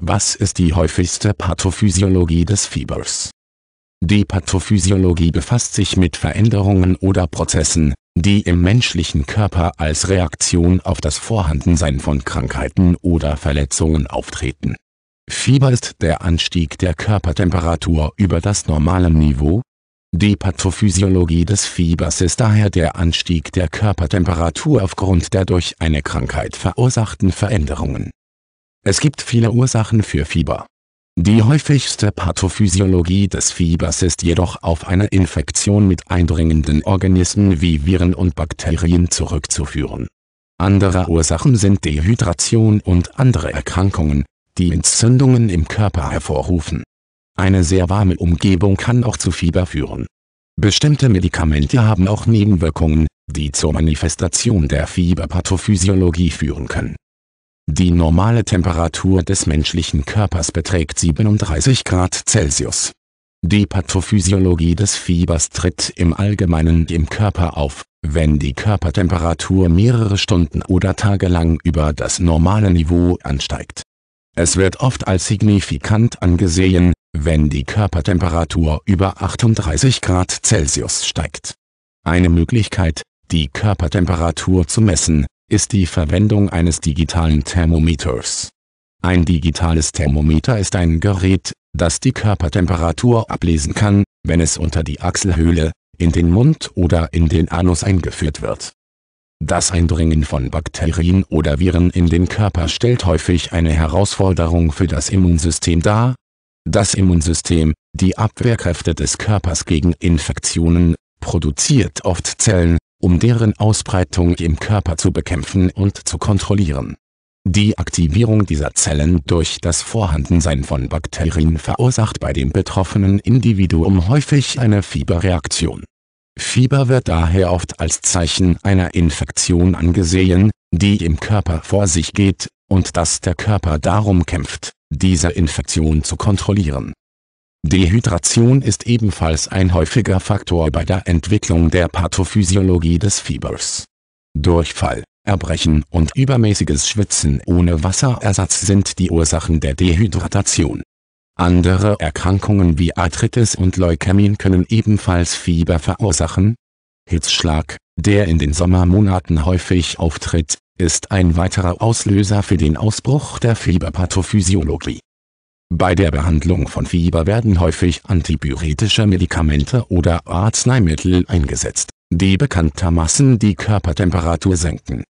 Was ist die häufigste Pathophysiologie des Fiebers? Die Pathophysiologie befasst sich mit Veränderungen oder Prozessen, die im menschlichen Körper als Reaktion auf das Vorhandensein von Krankheiten oder Verletzungen auftreten. Fieber ist der Anstieg der Körpertemperatur über das normale Niveau. Die Pathophysiologie des Fiebers ist daher der Anstieg der Körpertemperatur aufgrund der durch eine Krankheit verursachten Veränderungen. Es gibt viele Ursachen für Fieber. Die häufigste Pathophysiologie des Fiebers ist jedoch auf eine Infektion mit eindringenden Organismen wie Viren und Bakterien zurückzuführen. Andere Ursachen sind Dehydration und andere Erkrankungen, die Entzündungen im Körper hervorrufen. Eine sehr warme Umgebung kann auch zu Fieber führen. Bestimmte Medikamente haben auch Nebenwirkungen, die zur Manifestation der Fieberpathophysiologie führen können die normale Temperatur des menschlichen Körpers beträgt 37 Grad Celsius. Die Pathophysiologie des Fiebers tritt im Allgemeinen im Körper auf, wenn die Körpertemperatur mehrere Stunden oder Tage lang über das normale Niveau ansteigt. Es wird oft als signifikant angesehen, wenn die Körpertemperatur über 38 Grad Celsius steigt. Eine Möglichkeit, die Körpertemperatur zu messen, ist die Verwendung eines digitalen Thermometers. Ein digitales Thermometer ist ein Gerät, das die Körpertemperatur ablesen kann, wenn es unter die Achselhöhle, in den Mund oder in den Anus eingeführt wird. Das Eindringen von Bakterien oder Viren in den Körper stellt häufig eine Herausforderung für das Immunsystem dar. Das Immunsystem, die Abwehrkräfte des Körpers gegen Infektionen, produziert oft Zellen, um deren Ausbreitung im Körper zu bekämpfen und zu kontrollieren. Die Aktivierung dieser Zellen durch das Vorhandensein von Bakterien verursacht bei dem betroffenen Individuum häufig eine Fieberreaktion. Fieber wird daher oft als Zeichen einer Infektion angesehen, die im Körper vor sich geht, und dass der Körper darum kämpft, diese Infektion zu kontrollieren Dehydration ist ebenfalls ein häufiger Faktor bei der Entwicklung der Pathophysiologie des Fiebers. Durchfall, Erbrechen und übermäßiges Schwitzen ohne Wasserersatz sind die Ursachen der Dehydratation. Andere Erkrankungen wie Arthritis und Leukämien können ebenfalls Fieber verursachen. Hitzschlag, der in den Sommermonaten häufig auftritt, ist ein weiterer Auslöser für den Ausbruch der Fieberpathophysiologie. Bei der Behandlung von Fieber werden häufig antibiotische Medikamente oder Arzneimittel eingesetzt, die bekanntermaßen die Körpertemperatur senken.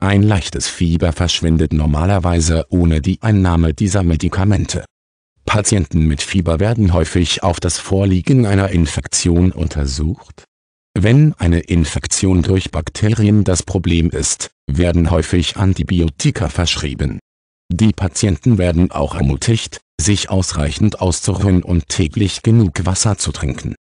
Ein leichtes Fieber verschwindet normalerweise ohne die Einnahme dieser Medikamente. Patienten mit Fieber werden häufig auf das Vorliegen einer Infektion untersucht. Wenn eine Infektion durch Bakterien das Problem ist, werden häufig Antibiotika verschrieben. Die Patienten werden auch ermutigt, sich ausreichend auszuruhen und täglich genug Wasser zu trinken